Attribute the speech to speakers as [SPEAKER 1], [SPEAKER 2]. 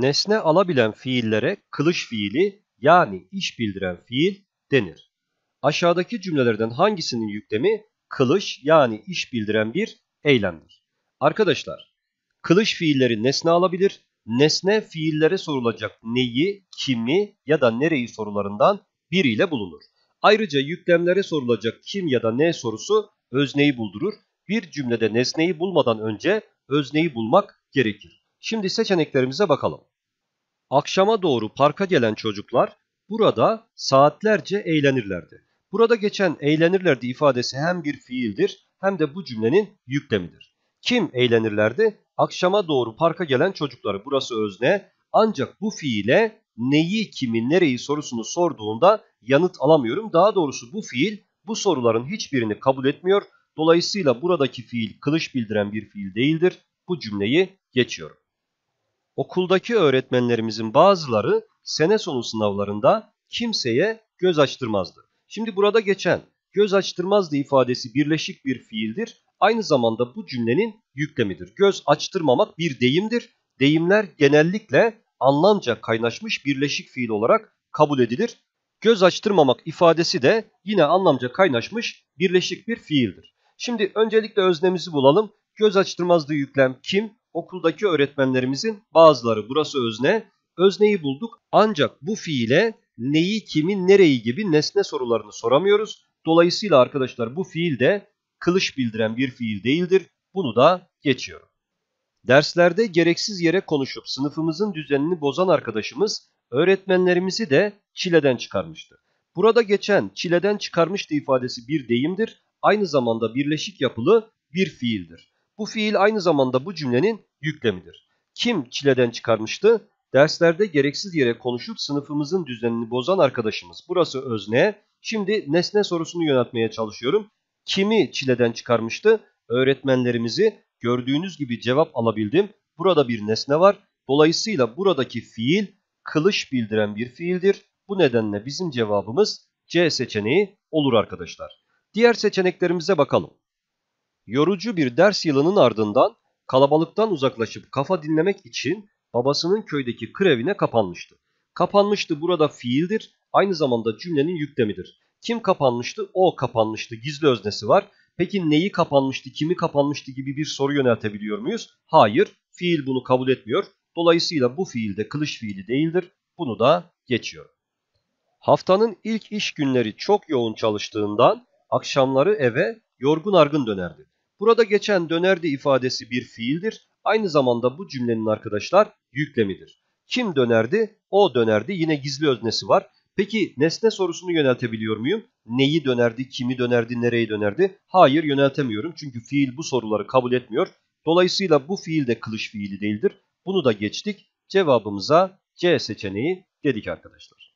[SPEAKER 1] nesne alabilen fiillere kılıç fiili yani iş bildiren fiil denir. Aşağıdaki cümlelerden hangisinin yüklemi kılıç yani iş bildiren bir eylemdir? Arkadaşlar, kılıç fiilleri nesne alabilir, nesne fiillere sorulacak neyi, kimi ya da nereyi sorularından biriyle bulunur. Ayrıca yüklemlere sorulacak kim ya da ne sorusu özneyi buldurur. Bir cümlede nesneyi bulmadan önce özneyi bulmak gerekir. Şimdi seçeneklerimize bakalım. Akşama doğru parka gelen çocuklar burada saatlerce eğlenirlerdi. Burada geçen eğlenirlerdi ifadesi hem bir fiildir hem de bu cümlenin yüklemidir. Kim eğlenirlerdi? Akşama doğru parka gelen çocukları burası özne ancak bu fiile neyi, kimi, nereyi sorusunu sorduğunda yanıt alamıyorum. Daha doğrusu bu fiil bu soruların hiçbirini kabul etmiyor. Dolayısıyla buradaki fiil kılıç bildiren bir fiil değildir. Bu cümleyi geçiyorum. Okuldaki öğretmenlerimizin bazıları sene sonu sınavlarında kimseye göz açtırmazdı. Şimdi burada geçen göz açtırmazdı ifadesi birleşik bir fiildir. Aynı zamanda bu cümlenin yüklemidir. Göz açtırmamak bir deyimdir. Deyimler genellikle anlamca kaynaşmış birleşik fiil olarak kabul edilir. Göz açtırmamak ifadesi de yine anlamca kaynaşmış birleşik bir fiildir. Şimdi öncelikle öznemizi bulalım. Göz açtırmazdı yüklem kim? okuldaki öğretmenlerimizin bazıları burası özne, özneyi bulduk ancak bu fiile neyi, kimin nereyi gibi nesne sorularını soramıyoruz. Dolayısıyla arkadaşlar bu fiil de kılıç bildiren bir fiil değildir. Bunu da geçiyorum. Derslerde gereksiz yere konuşup sınıfımızın düzenini bozan arkadaşımız öğretmenlerimizi de çileden çıkarmıştı. Burada geçen çileden çıkarmıştı ifadesi bir deyimdir. Aynı zamanda birleşik yapılı bir fiildir. Bu fiil aynı zamanda bu cümlenin yüklemidir. Kim çileden çıkarmıştı? Derslerde gereksiz yere konuşup sınıfımızın düzenini bozan arkadaşımız. Burası özne. Şimdi nesne sorusunu yöneltmeye çalışıyorum. Kimi çileden çıkarmıştı? Öğretmenlerimizi gördüğünüz gibi cevap alabildim. Burada bir nesne var. Dolayısıyla buradaki fiil kılıç bildiren bir fiildir. Bu nedenle bizim cevabımız C seçeneği olur arkadaşlar. Diğer seçeneklerimize bakalım. Yorucu bir ders yılının ardından kalabalıktan uzaklaşıp kafa dinlemek için babasının köydeki krevine kapanmıştı. Kapanmıştı burada fiildir, aynı zamanda cümlenin yüklemidir. Kim kapanmıştı? O kapanmıştı. Gizli öznesi var. Peki neyi kapanmıştı, kimi kapanmıştı gibi bir soru yöneltebiliyor muyuz? Hayır, fiil bunu kabul etmiyor. Dolayısıyla bu fiil de kılıç fiili değildir. Bunu da geçiyorum. Haftanın ilk iş günleri çok yoğun çalıştığından akşamları eve yorgun argın dönerdi. Burada geçen dönerdi ifadesi bir fiildir. Aynı zamanda bu cümlenin arkadaşlar yüklemidir. Kim dönerdi? O dönerdi. Yine gizli öznesi var. Peki nesne sorusunu yöneltebiliyor muyum? Neyi dönerdi, kimi dönerdi, nereye dönerdi? Hayır yöneltemiyorum çünkü fiil bu soruları kabul etmiyor. Dolayısıyla bu fiil de kılıç fiili değildir. Bunu da geçtik. Cevabımıza C seçeneği dedik arkadaşlar.